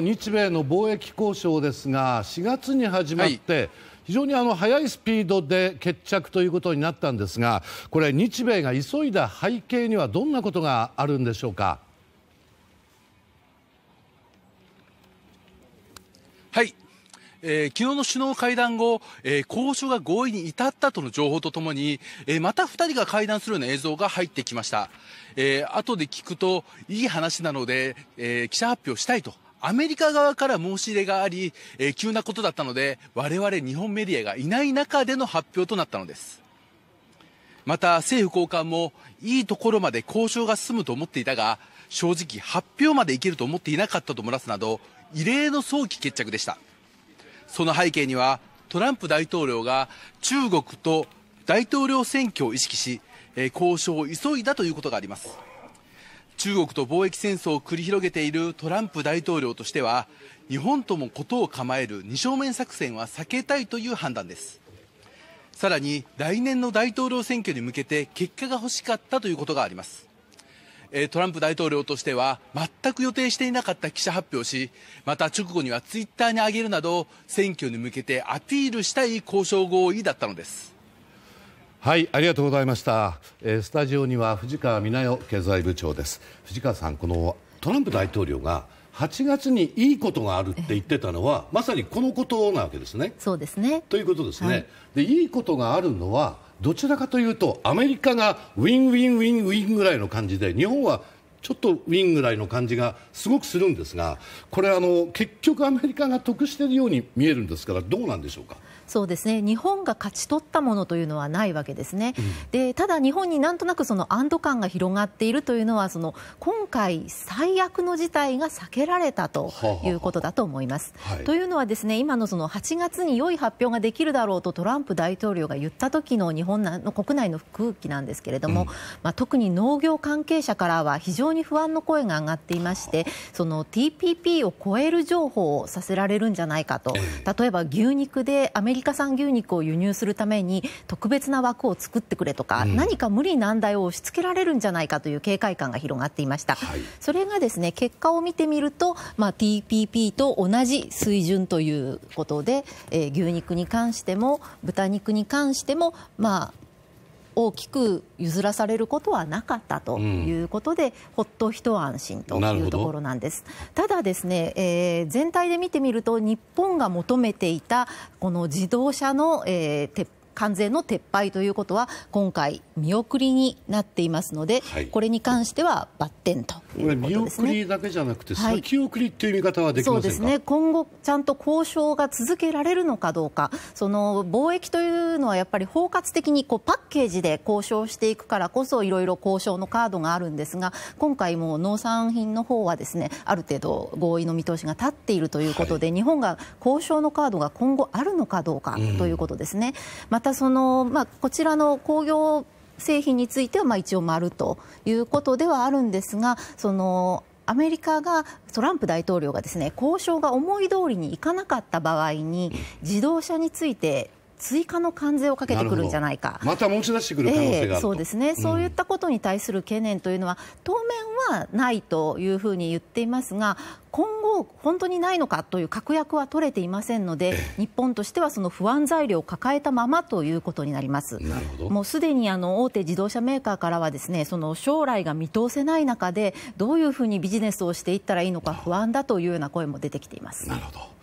日米の貿易交渉ですが4月に始まって、はい、非常にあの速いスピードで決着ということになったんですがこれ日米が急いだ背景にはどんなことがあるんでしょうか。はいえー、昨日の首脳会談後、えー、交渉が合意に至ったとの情報とともに、えー、また2人が会談するような映像が入ってきました、えー、後で聞くといい話なので、えー、記者発表したいとアメリカ側から申し入れがあり、えー、急なことだったので、我々日本メディアがいない中での発表となったのです。また政府高官もいいところまで交渉が進むと思っていたが正直発表までいけると思っていなかったと漏らすなど異例の早期決着でしたその背景にはトランプ大統領が中国と大統領選挙を意識し交渉を急いだということがあります中国と貿易戦争を繰り広げているトランプ大統領としては日本とも事を構える二正面作戦は避けたいという判断ですさらに来年の大統領選挙に向けて結果が欲しかったということがありますトランプ大統領としては全く予定していなかった記者発表しまた直後にはツイッターに上げるなど選挙に向けてアピールしたい交渉合意だったのですはい、ありがとうございましたえスタジオには藤川みな代経済部長です藤川さん、このトランプ大統領が8月にいいことがあるって言ってたのはまさにこのことなわけですね。そうですねということですね、はい、で。いいことがあるのはどちらかというとアメリカがウィンウィンウィンウィンぐらいの感じで日本はちょっとウィンぐらいの感じがすごくするんですがこれ、結局アメリカが得しているように見えるんですからどうなんでしょうか。そうですね日本が勝ち取ったものというのはないわけですね、うん、でただ、日本になんとなくその安堵感が広がっているというのはその今回、最悪の事態が避けられたということだと思います。ははというのはですね今のその8月に良い発表ができるだろうとトランプ大統領が言った時の日本の国内の空気なんですけれども、うん、まあ、特に農業関係者からは非常にに不安の声が上がっていましてその TPP を超える情報をさせられるんじゃないかと例えば牛肉でアメリカ産牛肉を輸入するために特別な枠を作ってくれとか、うん、何か無理難題を押し付けられるんじゃないかという警戒感が広がっていました、はい、それがですね結果を見てみると、まあ、TPP と同じ水準ということで、えー、牛肉に関しても豚肉に関しても、まあ、大きく譲らされることはなかったということで、うん、ほっと一安心というところなんです。ただですね、えー、全体で見てみると日本が求めていたこの自動車の、えー、鉄板関税の撤廃ということは今回見送りになっていますので、はい、これに関してはバッテンということですね。見送りだけじゃなくて先送りという見方はできま、はい、そうですね。今後ちゃんと交渉が続けられるのかどうか、その貿易というのはやっぱり包括的にこうパッケージで交渉していくからこそいろいろ交渉のカードがあるんですが、今回も農産品の方はですねある程度合意の見通しが立っているということで、はい、日本が交渉のカードが今後あるのかどうかということですね。またその、まあ、こちらの工業製品についてはまあ一応丸ということではあるんですがそのアメリカがトランプ大統領がですね交渉が思い通りにいかなかった場合に自動車について追加の関税をかけてくるんじゃないかまた持ち出してくる可能性がある、えー、そうですね、うん、そういったことに対する懸念というのは当面はないというふうに言っていますが今後、本当にないのかという確約は取れていませんので、日本としてはその不安材料を抱えたままということになります。もうすでにあの大手自動車メーカーからはですね、その将来が見通せない中でどういうふうにビジネスをしていったらいいのか不安だというような声も出てきています。なるほど。